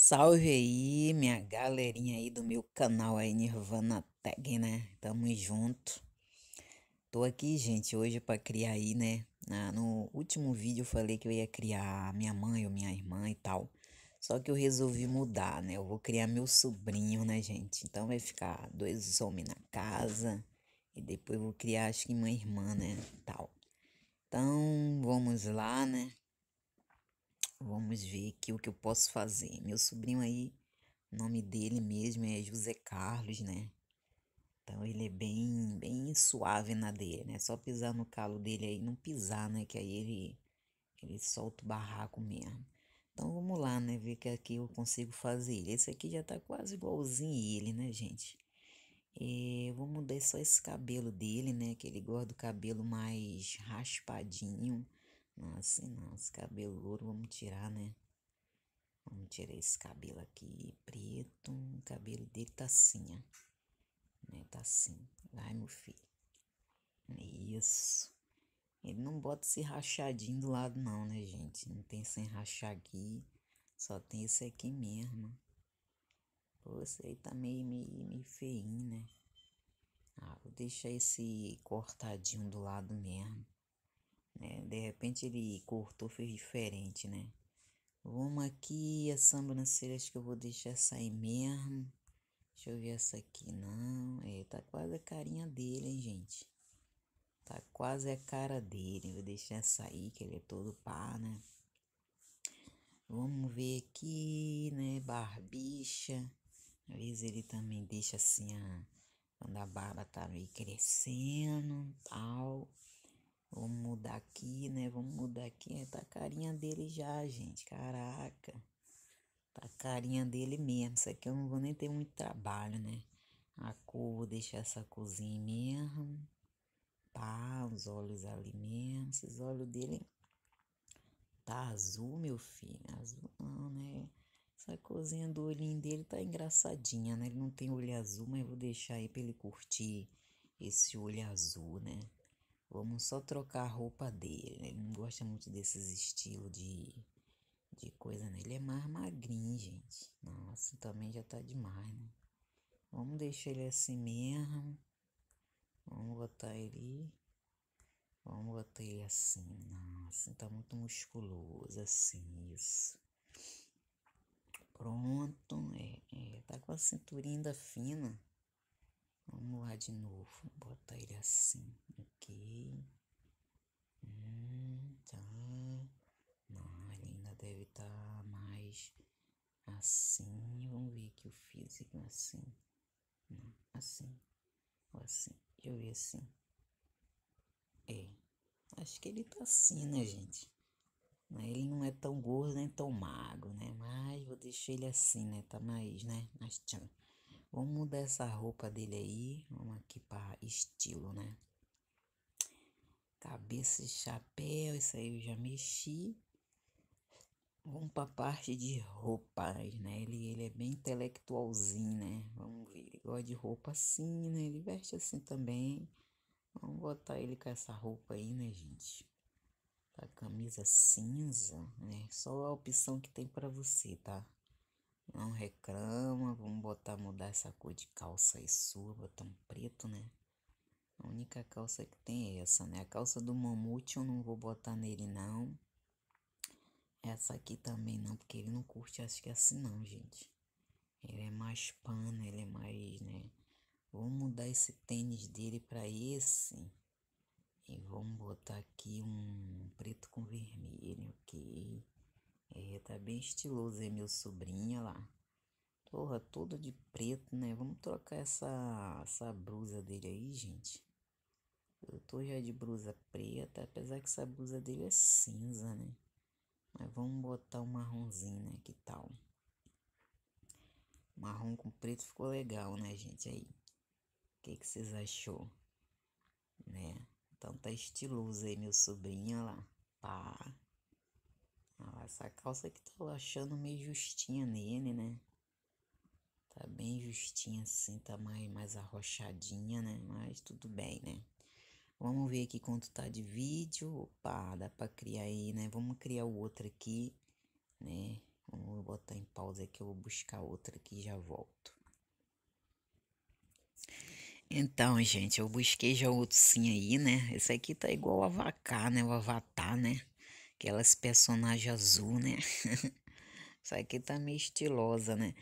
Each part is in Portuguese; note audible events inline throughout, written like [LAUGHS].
Salve aí, minha galerinha aí do meu canal aí, Nirvana Tag, né? Tamo junto. Tô aqui, gente, hoje para criar aí, né? Ah, no último vídeo eu falei que eu ia criar minha mãe ou minha irmã e tal. Só que eu resolvi mudar, né? Eu vou criar meu sobrinho, né, gente? Então vai ficar dois homens na casa. E depois eu vou criar, acho que minha irmã, né? Tal. Então, vamos lá, né? Vamos ver aqui o que eu posso fazer. Meu sobrinho aí, nome dele mesmo é José Carlos, né? Então ele é bem, bem suave na dele, né? Só pisar no calo dele aí, não pisar, né? Que aí ele, ele solta o barraco mesmo. Então vamos lá, né? Ver que aqui eu consigo fazer. Esse aqui já tá quase igualzinho ele, né, gente? E é, vou mudar só esse cabelo dele, né? Que ele gosta do cabelo mais raspadinho assim não, esse cabelo louro vamos tirar, né? Vamos tirar esse cabelo aqui, preto, o cabelo dele tá assim, ó. Né? Tá assim, vai meu filho. Isso. Ele não bota esse rachadinho do lado não, né, gente? Não tem sem rachar aqui, só tem esse aqui mesmo. Pô, esse aí tá meio, meio, meio feinho, né? Ah, vou deixar esse cortadinho do lado mesmo. Né? De repente ele cortou, fez diferente, né? Vamos aqui, as acho que eu vou deixar sair mesmo. Deixa eu ver essa aqui, não. É, tá quase a carinha dele, hein, gente. Tá quase a cara dele. Vou deixar sair, que ele é todo pá, né? Vamos ver aqui, né? Barbicha. Às vezes ele também deixa assim, a... quando a barba tá meio crescendo, tal. Vamos mudar aqui, né? Vamos mudar aqui. Né? Tá a carinha dele já, gente. Caraca. Tá a carinha dele mesmo. Isso aqui eu não vou nem ter muito trabalho, né? A cor, vou deixar essa cozinha, mesmo. Pá, os olhos ali mesmo. Esses olhos dele tá azul, meu filho. Azul não, né? Essa cozinha do olhinho dele tá engraçadinha, né? Ele não tem olho azul, mas vou deixar aí pra ele curtir esse olho azul, né? Vamos só trocar a roupa dele. Né? Ele não gosta muito desses estilos de, de coisa, né? Ele é mais magrinho, gente. Nossa, também já tá demais, né? Vamos deixar ele assim mesmo. Vamos botar ele. Vamos botar ele assim. Nossa, tá muito musculoso. Assim, isso. Pronto. É, é, tá com a cinturinha ainda fina. Vamos lá de novo. Botar ele assim. designa assim, né? assim, ou assim. Eu vi assim. É. Acho que ele tá assim, né, gente? Ele não é tão gordo nem tão magro, né? Mas vou deixar ele assim, né? Tá mais, né? Mas tchan. Vamos mudar essa roupa dele aí. Vamos aqui para estilo, né? Cabeça e chapéu, isso aí eu já mexi. Vamos para a parte de roupas, né? Ele, ele é bem intelectualzinho, né? Vamos ver, ele gosta de roupa assim, né? Ele veste assim também. Vamos botar ele com essa roupa aí, né, gente? A camisa cinza, né? Só a opção que tem para você, tá? Não reclama, vamos botar, mudar essa cor de calça aí sua, botar um preto, né? A única calça que tem é essa, né? A calça do mamute eu não vou botar nele, não. Essa aqui também não, porque ele não curte, acho que é assim não, gente. Ele é mais pano, ele é mais, né? vamos mudar esse tênis dele para esse. E vamos botar aqui um preto com vermelho, ok? É, tá bem estiloso, é meu sobrinho, olha lá. Porra, todo de preto, né? Vamos trocar essa, essa blusa dele aí, gente. Eu tô já de blusa preta, apesar que essa blusa dele é cinza, né? Mas vamos botar um marronzinho, né? Que tal? Marrom com preto ficou legal, né, gente? Aí, o que, que vocês achou? Né? Então tá estiloso aí, meu sobrinho, olha lá. Pá. Olha lá, essa calça aqui tá achando meio justinha nele, né? Tá bem justinha assim, tá mais, mais arrochadinha, né? Mas tudo bem, né? Vamos ver aqui quanto tá de vídeo. Opa, dá pra criar aí, né? Vamos criar o outro aqui, né? Vamos botar em pausa aqui, eu vou buscar outro aqui e já volto. Então, gente, eu busquei já outro sim aí, né? Esse aqui tá igual o Avatar, né? O Avatar, né? Aquelas personagens azul, né? [LAUGHS] Isso aqui tá meio estilosa, né?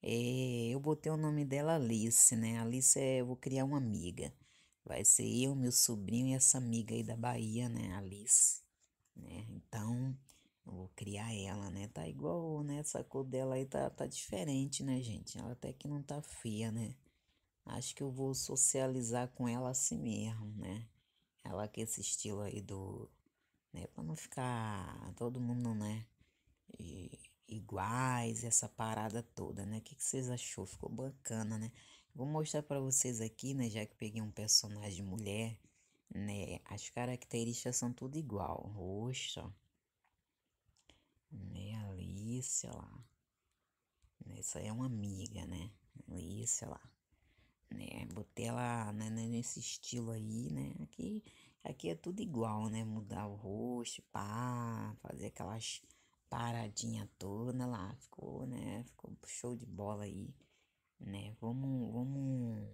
É, eu botei o nome dela Alice, né? Alice é, eu vou criar uma amiga. Vai ser eu, meu sobrinho e essa amiga aí da Bahia, né, Alice, né? Então, eu vou criar ela, né? Tá igual, né? Essa cor dela aí tá, tá diferente, né, gente? Ela até que não tá feia, né? Acho que eu vou socializar com ela assim mesmo, né? Ela com esse estilo aí do. né? Pra não ficar todo mundo, né? E, iguais, essa parada toda, né? O que, que vocês achou? Ficou bacana, né? Vou mostrar para vocês aqui, né, já que peguei um personagem mulher, né, as características são tudo igual, rosto, né, Alice, lá, né, essa é uma amiga, né, Alice, lá, né, botei ela né, né, nesse estilo aí, né, aqui, aqui é tudo igual, né, mudar o rosto, pá, fazer aquelas paradinha toda lá, ficou, né, ficou show de bola aí né? Vamos, vamos,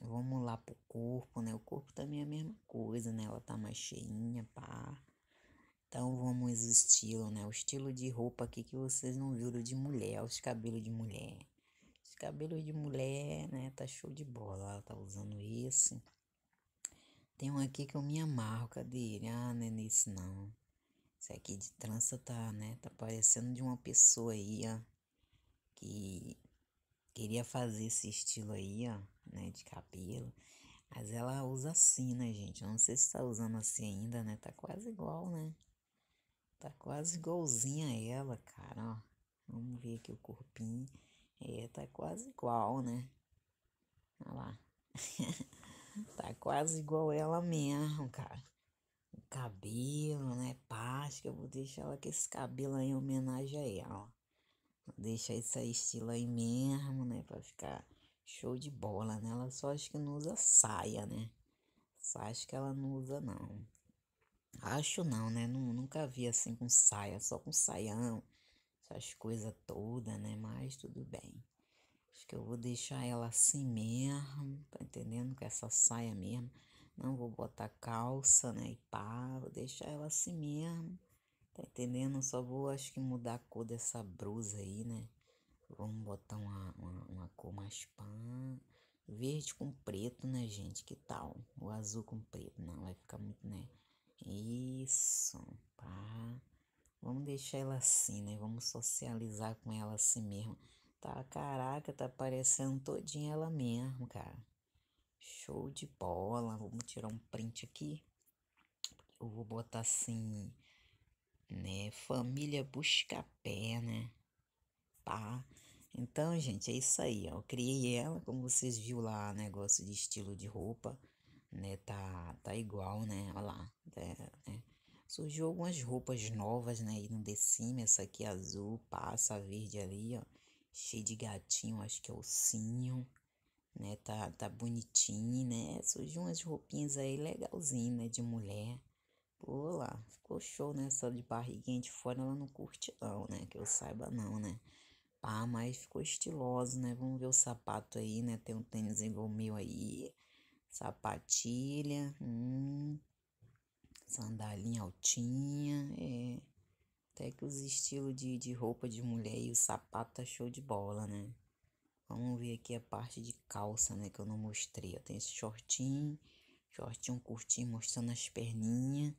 vamos lá pro corpo, né? O corpo também é a mesma coisa, né? Ela tá mais cheinha, pá. Então vamos estilo, né? O estilo de roupa aqui que vocês não viram de mulher, os cabelos de mulher. Os cabelos de mulher, né? Tá show de bola, ela tá usando isso. Tem um aqui que eu me amarro, cadê ele? Ah, não é nesse não. Esse aqui de trança tá, né? Tá parecendo de uma pessoa aí, ó. Que Queria fazer esse estilo aí, ó, né, de cabelo. Mas ela usa assim, né, gente? Eu não sei se tá usando assim ainda, né? Tá quase igual, né? Tá quase igualzinha ela, cara, ó. Vamos ver aqui o corpinho. É, tá quase igual, né? Olha lá. [LAUGHS] tá quase igual ela mesmo, cara. O cabelo, né? Páscoa. Eu vou deixar ela com esse cabelo aí em homenagem a ela, ó. Deixa isso aí estilo aí mesmo, né? Pra ficar show de bola, né? Ela só acho que não usa saia, né? Só acho que ela não usa, não. Acho não, né? Nunca vi assim com saia, só com saião. Essas coisas todas, né? Mas tudo bem. Acho que eu vou deixar ela assim mesmo, tá entendendo? Com essa saia mesmo. Não vou botar calça, né? E pá, vou deixar ela assim mesmo. Tá entendendo? Só vou, acho que mudar a cor dessa blusa aí, né? Vamos botar uma, uma, uma cor mais pan. Verde com preto, né, gente? Que tal? O azul com preto. Não, vai ficar muito, né? Isso, pá. Vamos deixar ela assim, né? Vamos socializar com ela assim mesmo. Tá, caraca, tá parecendo todinha ela mesmo, cara. Show de bola. Vamos tirar um print aqui. Eu vou botar assim né? Família busca pé, né? Pá. Tá? Então, gente, é isso aí, ó. Eu criei ela, como vocês viram lá, negócio de estilo de roupa, né? Tá, tá igual, né? Olha lá, é, né? Surgiu algumas roupas novas, né? Aí no The Sim, essa aqui é azul, passa verde ali, ó. Cheio de gatinho, acho que é ossinho, né? Tá, tá bonitinho, né? Surgiu umas roupinhas aí legalzinho, né? De mulher. Olá, ficou show, né? Essa de barriguinha de fora ela não curte não, né? Que eu saiba não, né? ah mas ficou estiloso, né? Vamos ver o sapato aí, né? Tem um tênis igual meu aí. Sapatilha. Hum. Sandalinha altinha. É. Até que os estilos de, de roupa de mulher e o sapato tá show de bola, né? Vamos ver aqui a parte de calça, né? Que eu não mostrei. Ó. Tem esse shortinho, shortinho curtinho mostrando as perninhas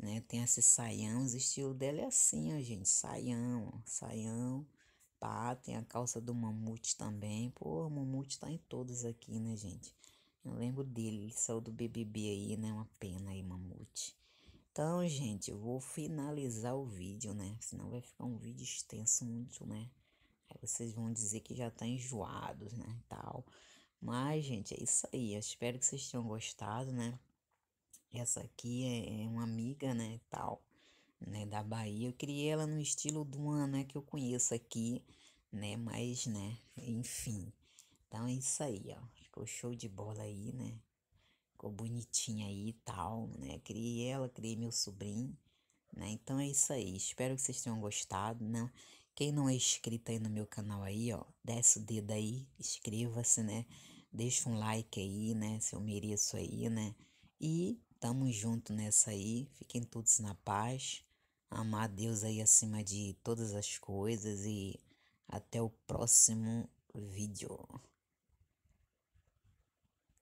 né? Tem esses saião, o estilo dela é assim, ó, gente, saião, saião, pá, tem a calça do Mamute também, pô, o Mamute tá em todos aqui, né, gente? Eu lembro dele, ele saiu do BBB aí, né, uma pena aí, Mamute. Então, gente, eu vou finalizar o vídeo, né, senão vai ficar um vídeo extenso muito, né? Aí vocês vão dizer que já tá enjoados, né, e tal. Mas, gente, é isso aí, eu espero que vocês tenham gostado, né? essa aqui é, é uma amiga, né, tal, né, da Bahia. Eu criei ela no estilo do uma, né, que eu conheço aqui, né, mas, né, enfim. Então é isso aí, ó. Ficou show de bola aí, né? Ficou bonitinha aí e tal, né? Criei ela, criei meu sobrinho, né? Então é isso aí. Espero que vocês tenham gostado, né? Quem não é inscrito aí no meu canal aí, ó, desce o dedo aí, inscreva-se, né? Deixa um like aí, né? Se eu mereço aí, né? E Tamo junto nessa aí. Fiquem todos na paz. Amar Deus aí acima de todas as coisas e até o próximo vídeo.